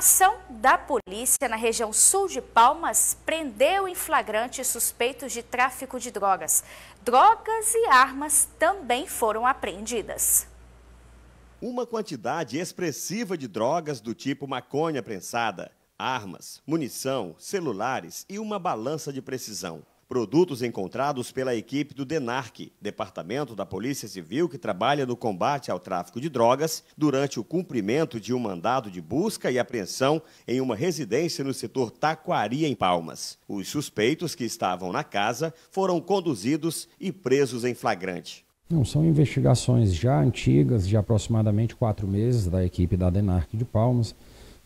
ação da polícia na região sul de Palmas prendeu em flagrante suspeitos de tráfico de drogas. Drogas e armas também foram apreendidas. Uma quantidade expressiva de drogas do tipo maconha prensada, armas, munição, celulares e uma balança de precisão produtos encontrados pela equipe do DENARC, Departamento da Polícia Civil que trabalha no combate ao tráfico de drogas, durante o cumprimento de um mandado de busca e apreensão em uma residência no setor Taquari, em Palmas. Os suspeitos que estavam na casa foram conduzidos e presos em flagrante. Não, são investigações já antigas, de aproximadamente quatro meses, da equipe da DENARC de Palmas.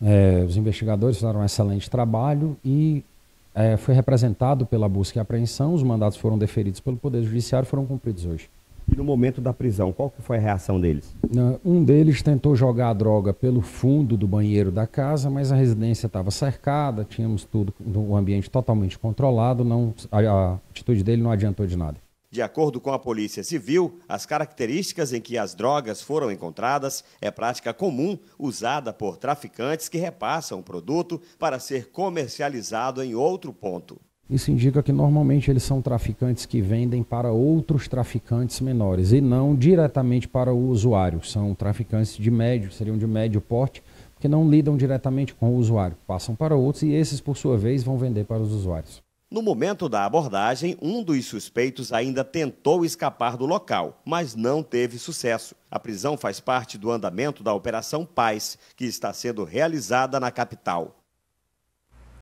É, os investigadores fizeram um excelente trabalho e é, foi representado pela busca e apreensão, os mandados foram deferidos pelo Poder Judiciário e foram cumpridos hoje. E no momento da prisão, qual que foi a reação deles? Né, um deles tentou jogar a droga pelo fundo do banheiro da casa, mas a residência estava cercada, tínhamos tudo, o um ambiente totalmente controlado, não, a, a atitude dele não adiantou de nada. De acordo com a Polícia Civil, as características em que as drogas foram encontradas é prática comum usada por traficantes que repassam o produto para ser comercializado em outro ponto. Isso indica que normalmente eles são traficantes que vendem para outros traficantes menores e não diretamente para o usuário. São traficantes de médio, seriam de médio porte, que não lidam diretamente com o usuário, passam para outros e esses, por sua vez, vão vender para os usuários. No momento da abordagem, um dos suspeitos ainda tentou escapar do local, mas não teve sucesso. A prisão faz parte do andamento da Operação Paz, que está sendo realizada na capital.